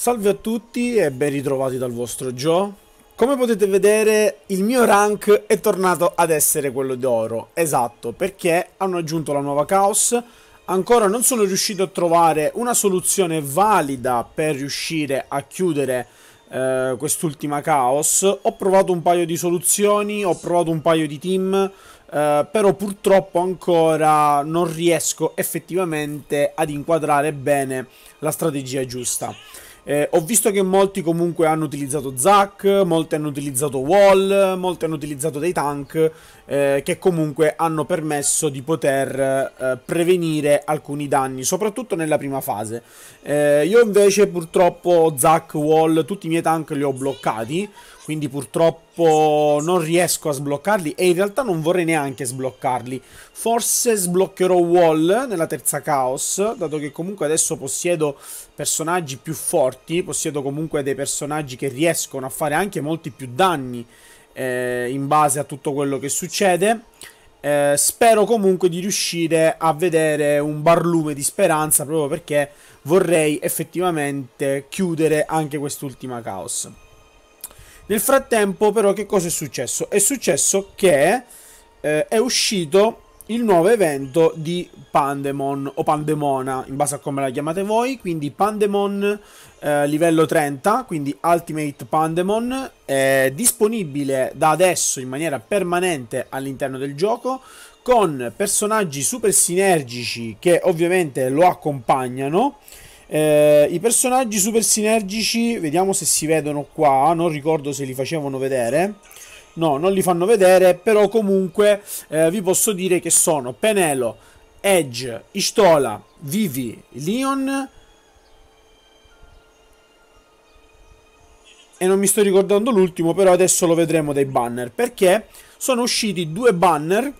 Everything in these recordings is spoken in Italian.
Salve a tutti e ben ritrovati dal vostro Joe. Come potete vedere il mio rank è tornato ad essere quello d'oro, esatto, perché hanno aggiunto la nuova Chaos. Ancora non sono riuscito a trovare una soluzione valida per riuscire a chiudere eh, quest'ultima Chaos. Ho provato un paio di soluzioni, ho provato un paio di team, eh, però purtroppo ancora non riesco effettivamente ad inquadrare bene la strategia giusta. Eh, ho visto che molti comunque hanno utilizzato Zack, molti hanno utilizzato Wall, molti hanno utilizzato dei tank eh, che comunque hanno permesso di poter eh, prevenire alcuni danni, soprattutto nella prima fase. Eh, io invece purtroppo Zack, Wall, tutti i miei tank li ho bloccati, quindi purtroppo non riesco a sbloccarli e in realtà non vorrei neanche sbloccarli. Forse sbloccherò Wall nella terza Chaos, dato che comunque adesso possiedo personaggi più forti, possiedo comunque dei personaggi che riescono a fare anche molti più danni eh, in base a tutto quello che succede. Eh, spero comunque di riuscire a vedere un barlume di speranza proprio perché vorrei effettivamente chiudere anche quest'ultima Chaos. Nel frattempo, però, che cosa è successo? È successo che eh, è uscito il nuovo evento di Pandemon o Pandemona, in base a come la chiamate voi, quindi Pandemon eh, livello 30, quindi Ultimate Pandemon, è disponibile da adesso in maniera permanente all'interno del gioco con personaggi super sinergici che ovviamente lo accompagnano eh, I personaggi super sinergici, vediamo se si vedono qua, non ricordo se li facevano vedere. No, non li fanno vedere, però comunque eh, vi posso dire che sono Penelo, Edge, Istola, Vivi, Leon, e non mi sto ricordando l'ultimo, però adesso lo vedremo dai banner, perché sono usciti due banner,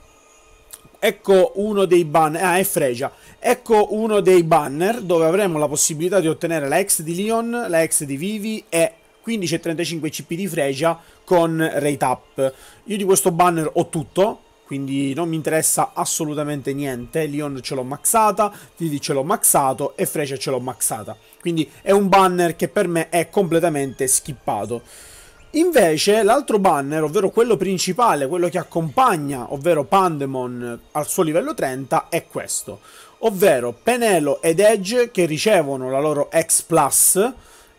ecco uno dei banner, ah è Fregia, Ecco uno dei banner dove avremo la possibilità di ottenere la ex di Leon, la ex di Vivi e 15,35 CP di Freja con rate up. Io di questo banner ho tutto, quindi non mi interessa assolutamente niente. Leon ce l'ho maxata, Vivi ce l'ho maxato e Freja ce l'ho maxata. Quindi è un banner che per me è completamente skippato. Invece l'altro banner, ovvero quello principale, quello che accompagna, ovvero Pandemon al suo livello 30, è questo. Ovvero Penelo ed Edge che ricevono la loro X Plus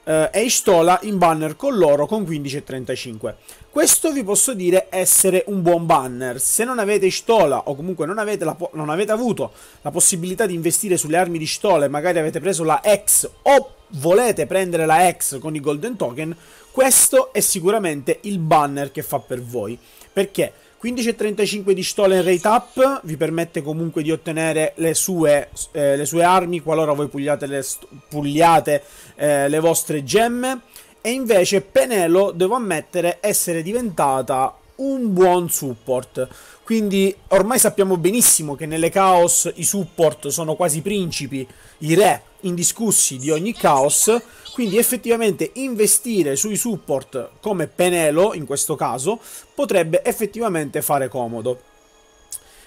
eh, e Istola in banner con loro con 15 e 35. Questo vi posso dire essere un buon banner. Se non avete Istola o comunque non avete, la, non avete avuto la possibilità di investire sulle armi di Istola e magari avete preso la X o volete prendere la X con i golden token, questo è sicuramente il banner che fa per voi. Perché 15,35 di Stolen Rate Up vi permette comunque di ottenere le sue, eh, le sue armi qualora voi pugliate le, pugliate, eh, le vostre gemme. E invece Penelo, devo ammettere, essere diventata un buon support. Quindi ormai sappiamo benissimo che nelle Chaos i support sono quasi principi, i re indiscussi di ogni Chaos, quindi effettivamente investire sui support come Penelo in questo caso potrebbe effettivamente fare comodo.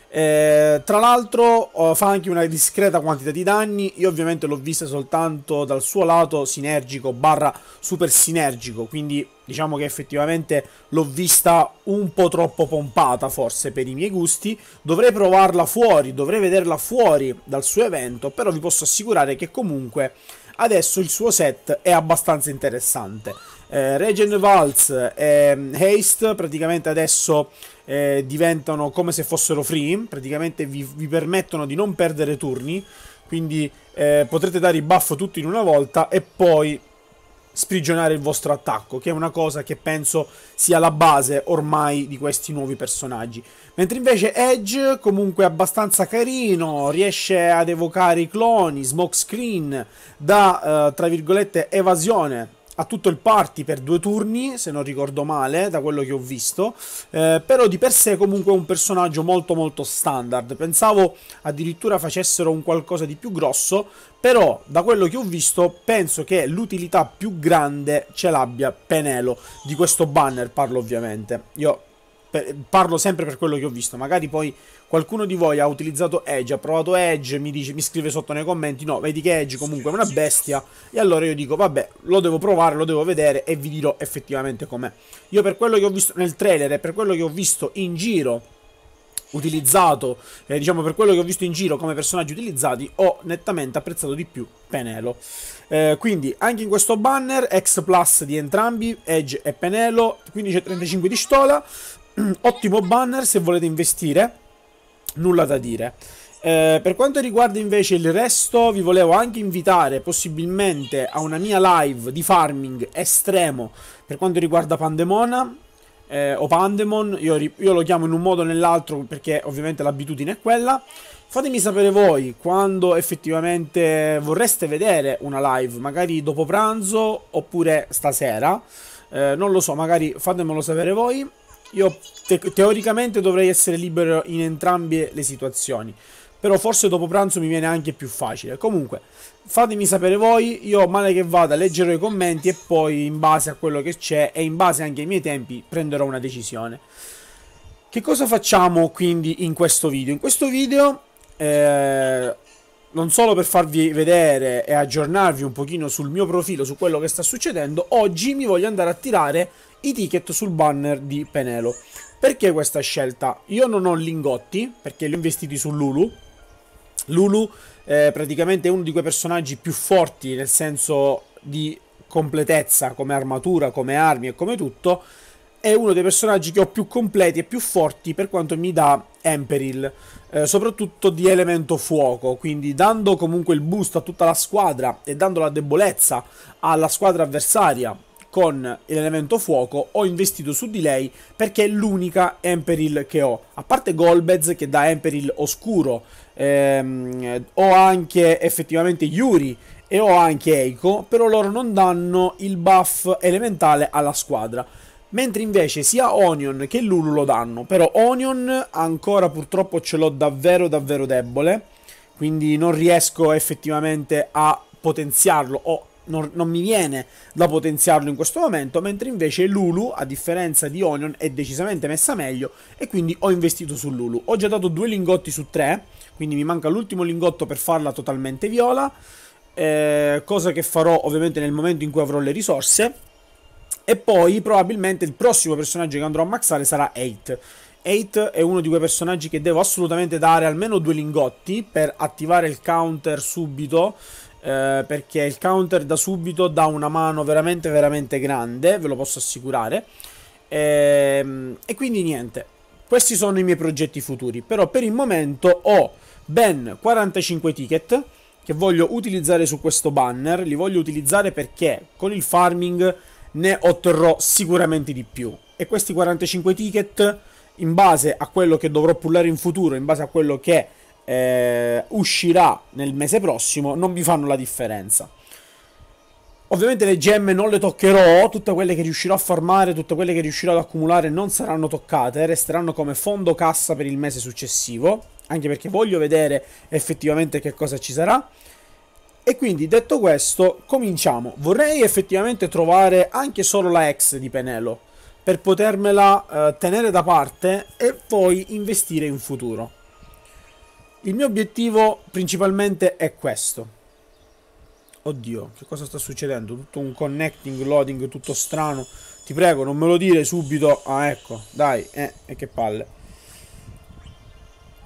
Eh, tra l'altro oh, fa anche una discreta quantità di danni, io ovviamente l'ho vista soltanto dal suo lato sinergico barra super sinergico, quindi Diciamo che effettivamente l'ho vista un po' troppo pompata forse per i miei gusti. Dovrei provarla fuori, dovrei vederla fuori dal suo evento, però vi posso assicurare che comunque adesso il suo set è abbastanza interessante. Eh, Regen Valz e mm, Haste praticamente adesso eh, diventano come se fossero free, praticamente vi, vi permettono di non perdere turni, quindi eh, potrete dare i buff tutti in una volta e poi sprigionare il vostro attacco, che è una cosa che penso sia la base ormai di questi nuovi personaggi. Mentre invece Edge, comunque abbastanza carino, riesce ad evocare i cloni, smokescreen, da, eh, tra virgolette, evasione a tutto il party per due turni, se non ricordo male, da quello che ho visto, eh, però di per sé comunque è un personaggio molto molto standard, pensavo addirittura facessero un qualcosa di più grosso, però da quello che ho visto penso che l'utilità più grande ce l'abbia Penelo, di questo banner parlo ovviamente, io per, parlo sempre per quello che ho visto, magari poi qualcuno di voi ha utilizzato Edge, ha provato Edge, mi, dice, mi scrive sotto nei commenti, no, vedi che Edge comunque è una bestia, e allora io dico, vabbè, lo devo provare, lo devo vedere e vi dirò effettivamente com'è. Io per quello che ho visto nel trailer e per quello che ho visto in giro utilizzato, eh, diciamo per quello che ho visto in giro come personaggi utilizzati, ho nettamente apprezzato di più Penelo. Eh, quindi anche in questo banner, X Plus di entrambi, Edge e Penelo, 15,35 di Stola, ottimo banner se volete investire, nulla da dire. Eh, per quanto riguarda invece il resto, vi volevo anche invitare possibilmente a una mia live di farming estremo per quanto riguarda Pandemona. Eh, o Pandemon, io, io, lo chiamo in un modo o nell'altro perché ovviamente l'abitudine è quella. Fatemi sapere voi quando effettivamente vorreste vedere una live, magari dopo pranzo oppure stasera. Eh, non lo so, magari fatemelo sapere voi. Io te teoricamente dovrei essere libero in entrambe le situazioni. Però forse dopo pranzo mi viene anche più facile. Comunque, fatemi sapere voi. Io male che vada leggerò i commenti e poi in base a quello che c'è e in base anche ai miei tempi prenderò una decisione. Che cosa facciamo quindi in questo video? In questo video... Eh, non solo per farvi vedere e aggiornarvi un pochino sul mio profilo, su quello che sta succedendo, oggi mi voglio andare a tirare i ticket sul banner di Penelo. Perché questa scelta? Io non ho lingotti, perché li ho investiti su Lulu. Lulu eh, praticamente è uno di quei personaggi più forti nel senso di completezza come armatura, come armi e come tutto. È uno dei personaggi che ho più completi e più forti per quanto mi dà Emperil, eh, soprattutto di elemento fuoco, quindi dando comunque il boost a tutta la squadra e dando la debolezza alla squadra avversaria con l'elemento fuoco ho investito su di lei perché è l'unica Emperil che ho. A parte Golbez che dà Emperil oscuro, ehm, ho anche effettivamente Yuri e ho anche Eiko, però loro non danno il buff elementale alla squadra. Mentre invece sia Onion che Lulu lo danno, però Onion ancora purtroppo ce l'ho davvero davvero debole, quindi non riesco effettivamente a potenziarlo o non, non, mi viene da potenziarlo in questo momento, mentre invece Lulu, a differenza di Onion, è decisamente messa meglio e quindi ho investito su Lulu. Ho già dato due lingotti su tre, quindi mi manca l'ultimo lingotto per farla totalmente viola, eh, cosa che farò ovviamente nel momento in cui avrò le risorse. E poi probabilmente il prossimo personaggio che andrò a maxare sarà 8. 8 è uno di quei personaggi che devo assolutamente dare almeno due lingotti per attivare il counter subito eh, perché il counter da subito dà una mano veramente veramente grande, ve lo posso assicurare. E, ehm, e quindi niente, questi sono i miei progetti futuri, però per il momento ho ben 45 ticket che voglio utilizzare su questo banner, li voglio utilizzare perché con il farming ne otterrò sicuramente di più. E questi 45 ticket, in base a quello che dovrò pullare in futuro, in base a quello che eh, uscirà nel mese prossimo non vi fanno la differenza. Ovviamente le gemme non le toccherò, tutte quelle che riuscirò a farmare, tutte quelle che riuscirò ad accumulare non saranno toccate, resteranno come fondo cassa per il mese successivo, anche perché voglio vedere effettivamente che cosa ci sarà. E quindi detto questo, cominciamo. Vorrei effettivamente trovare anche solo la ex di Penelo, per potermela eh, tenere da parte e poi investire in futuro. Il mio obiettivo principalmente è questo. Oddio, che cosa sta succedendo? Tutto un connecting, loading, tutto strano. Ti prego, non me lo dire subito. Ah, ecco, dai, eh, e che palle.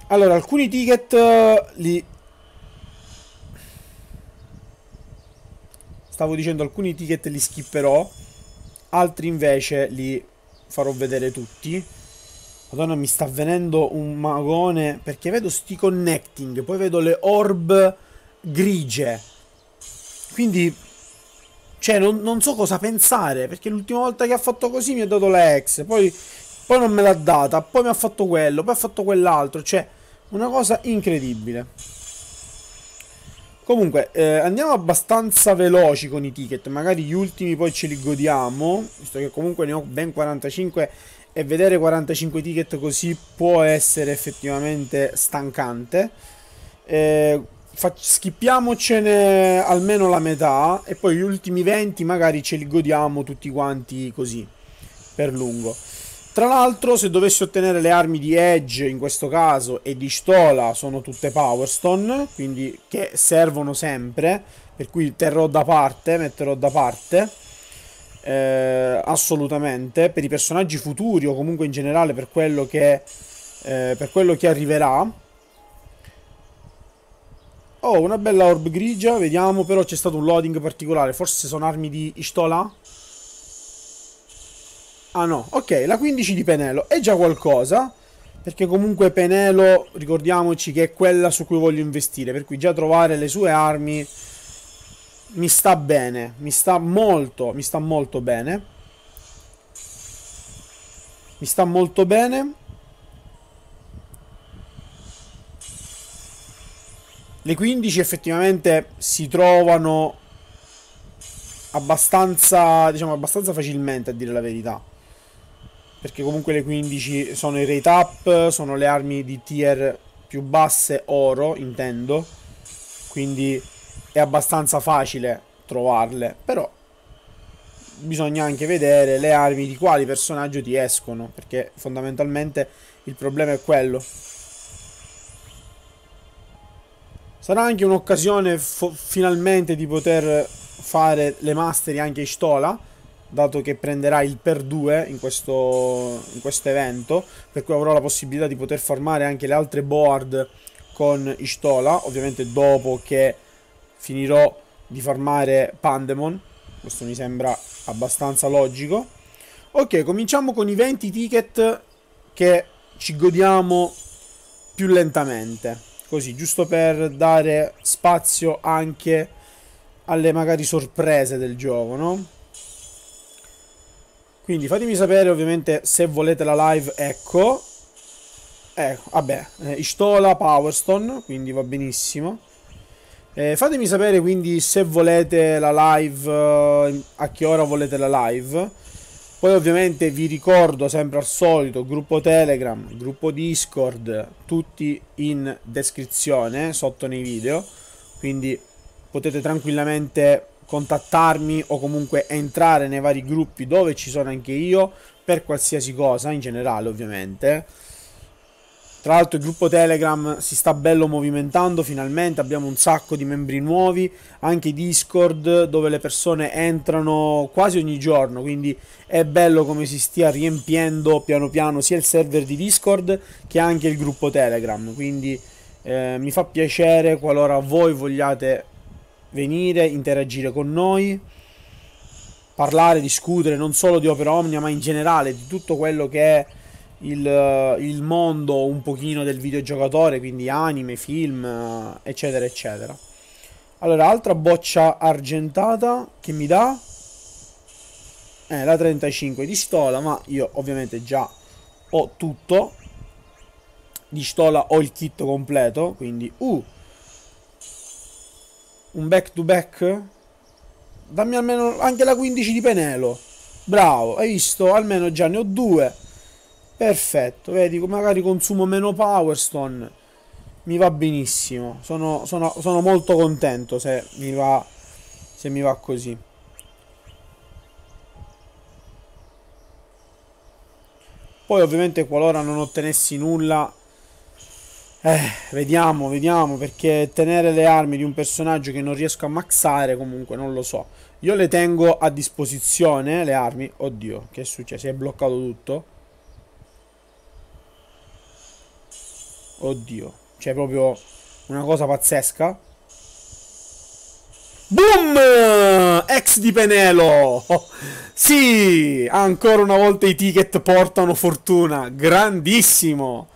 Allora, alcuni ticket eh, li... Stavo dicendo, alcuni ticket li skipperò. Altri invece li farò vedere tutti. Madonna, mi sta venendo un magone. Perché vedo sti connecting, poi vedo le orb grigie. Quindi, cioè, non, non so cosa pensare. Perché l'ultima volta che ha fatto così mi ha dato la X. Poi, poi non me l'ha data. Poi mi ha fatto quello. Poi ha fatto quell'altro. Cioè, una cosa incredibile. Comunque, eh, andiamo abbastanza veloci con i ticket. Magari gli ultimi poi ce li godiamo. Visto che comunque ne ho ben 45 e vedere 45 ticket così può essere effettivamente stancante. Eh, schippiamocene almeno la metà e poi gli ultimi 20 magari ce li godiamo tutti quanti così per lungo. Tra l'altro, se dovessi ottenere le armi di Edge in questo caso e di Stola, sono tutte Power Stone, quindi che servono sempre, per cui terrò da parte, metterò da parte eh, assolutamente, per i personaggi futuri o comunque in generale per quello che, eh, per quello che arriverà. Oh, una bella orb grigia, vediamo, però c'è stato un loading particolare, forse sono armi di istola Ah no, ok, la 15 di Penelo, è già qualcosa, perché comunque Penelo, ricordiamoci che è quella su cui voglio investire, per cui già trovare le sue armi mi sta bene, mi sta molto, mi sta molto bene. Mi sta molto bene. Le 15 effettivamente si trovano abbastanza, diciamo, abbastanza facilmente a dire la verità. Perché comunque le 15 sono i rate up, sono le armi di tier più basse, oro intendo. Quindi è abbastanza facile trovarle, però bisogna anche vedere le armi di quali personaggio ti escono, perché fondamentalmente il problema è quello. Sarà anche un'occasione finalmente di poter fare le mastery anche in Stola, dato che prenderà il per 2 in questo in quest evento, per cui avrò la possibilità di poter farmare anche le altre board con Istola, ovviamente dopo che finirò di farmare Pandemon. Questo mi sembra abbastanza logico. Ok, cominciamo con i 20 ticket che ci godiamo più lentamente. Così, giusto per dare spazio anche alle magari sorprese del gioco, no? Quindi fatemi sapere ovviamente se volete la live, ecco. Ecco, vabbè, eh, Istola, Powerstone, quindi va benissimo. Eh, fatemi sapere quindi se volete la live, eh, a che ora volete la live. Poi ovviamente vi ricordo sempre al solito gruppo Telegram, gruppo Discord, tutti in descrizione sotto nei video. Quindi potete tranquillamente contattarmi o comunque entrare nei vari gruppi dove ci sono anche io per qualsiasi cosa in generale ovviamente. Tra l'altro il gruppo Telegram si sta bello movimentando finalmente, abbiamo un sacco di membri nuovi, anche Discord dove le persone entrano quasi ogni giorno, quindi è bello come si stia riempiendo piano piano sia il server di Discord che anche il gruppo Telegram, quindi eh, mi fa piacere qualora voi vogliate venire, interagire con noi, parlare, discutere non solo di Opera Omnia ma in generale di tutto quello che è il, il mondo un pochino del videogiocatore, quindi anime, film, eh, eccetera, eccetera. Allora, altra boccia argentata che mi dà eh, la 35 di stola, ma io ovviamente già ho tutto. Di stola ho il kit completo, quindi... Uh! Un back to back? Dammi almeno anche la 15 di Penelo. Bravo, hai visto? Almeno già ne ho due. Perfetto, vedi, magari consumo meno Power Stone. Mi va benissimo. Sono, sono, sono molto contento se mi va, se mi va così. Poi ovviamente qualora non ottenessi nulla... Eh, vediamo, vediamo, perché tenere le armi di un personaggio che non riesco a maxare comunque non lo so. Io le tengo a disposizione, le armi. Oddio, che è successo? Si è bloccato tutto. Oddio. c'è cioè, proprio una cosa pazzesca. Boom! Ex di Penelo! Oh, sì! Ancora una volta i ticket portano fortuna. Grandissimo!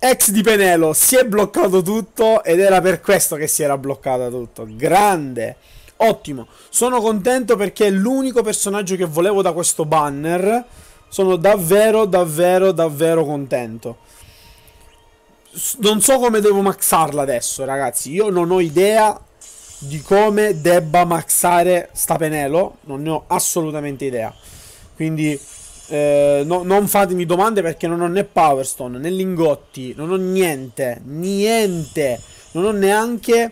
Ex di Penelo, si è bloccato tutto ed era per questo che si era bloccato tutto. Grande! Ottimo! Sono contento perché è l'unico personaggio che volevo da questo banner. Sono davvero, davvero, davvero contento non so come devo maxarla adesso, ragazzi. Io non ho idea di come debba maxare sta Penelo. Non ne ho assolutamente idea. Quindi eh, no, non fatemi domande perché non ho né Powerstone, né lingotti, non ho niente, niente. Non ho neanche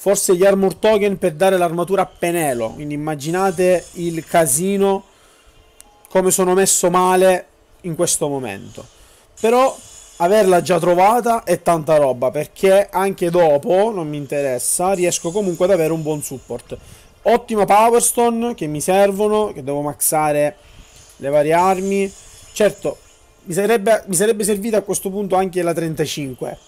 forse gli armor token per dare l'armatura a Penelo. Quindi immaginate il casino come sono messo male in questo momento. Però averla già trovata è tanta roba perché anche dopo, non mi interessa, riesco comunque ad avere un buon support. Ottima power stone che mi servono, che devo maxare le varie armi. Certo, mi sarebbe, mi sarebbe servita a questo punto anche la 35.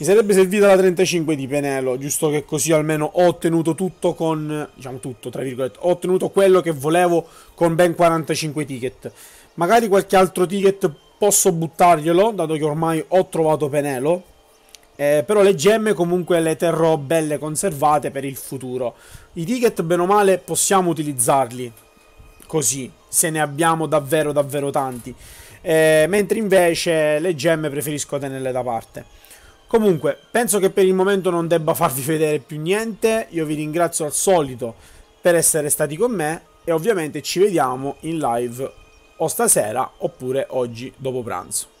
Mi sarebbe servita la 35 di Penelo, giusto che così almeno ho ottenuto tutto con... Diciamo tutto, tra virgolette. Ho ottenuto quello che volevo con ben 45 ticket. Magari qualche altro ticket posso buttarglielo, dato che ormai ho trovato Penelo. Eh, però le gemme comunque le terrò belle conservate per il futuro. I ticket, bene o male, possiamo utilizzarli così, se ne abbiamo davvero davvero tanti. Eh, mentre invece le gemme preferisco tenerle da parte. Comunque, penso che per il momento non debba farvi vedere più niente. Io vi ringrazio al solito per essere stati con me e ovviamente ci vediamo in live o stasera oppure oggi dopo pranzo.